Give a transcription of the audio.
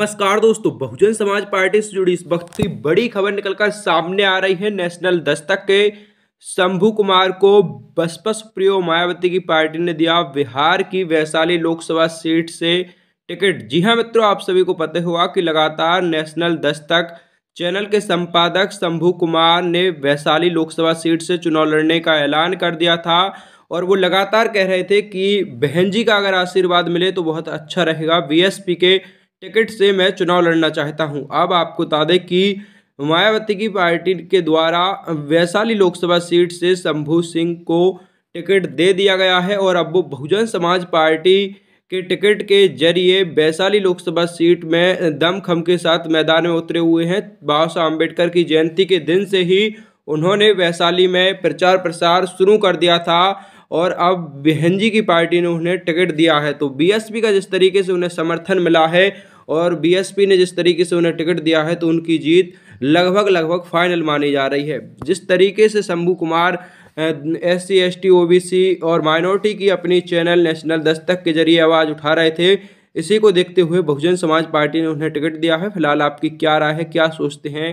नमस्कार दोस्तों बहुजन समाज पार्टी से जुड़ी इस वक्त की बड़ी खबर निकलकर सामने आ रही है नेशनल दस्तक के शंभू कुमार को बसपा सुप्रियो मायावती की पार्टी ने दिया बिहार की वैशाली लोकसभा सीट से टिकट जी हाँ मित्रों आप सभी को पता हुआ कि लगातार नेशनल दस्तक चैनल के संपादक शंभू कुमार ने वैशाली लोकसभा सीट से चुनाव लड़ने का ऐलान कर दिया था और वो लगातार कह रहे थे कि बहन जी का अगर आशीर्वाद मिले तो बहुत अच्छा रहेगा बी के टिकट से मैं चुनाव लड़ना चाहता हूं अब आपको बता दें कि मायावती की पार्टी के द्वारा वैशाली लोकसभा सीट से शंभू सिंह को टिकट दे दिया गया है और अब वो बहुजन समाज पार्टी के टिकट के जरिए वैशाली लोकसभा सीट में दमखम के साथ मैदान में उतरे हुए हैं बाबा साहब अम्बेडकर की जयंती के दिन से ही उन्होंने वैशाली में प्रचार प्रसार शुरू कर दिया था और अब बहन की पार्टी ने उन्हें टिकट दिया है तो बीएसपी का जिस तरीके से उन्हें समर्थन मिला है और बीएसपी ने जिस तरीके से उन्हें टिकट दिया है तो उनकी जीत लगभग लगभग फाइनल मानी जा रही है जिस तरीके से Shambhu Kumar S C S T O B C और माइनॉरिटी की अपनी चैनल नेशनल दस्तक के जरिए आवाज़ उठा रहे थे इसी को देखते हुए बहुजन समाज पार्टी ने उन्हें टिकट दिया है फिलहाल आपकी क्या राय है क्या सोचते हैं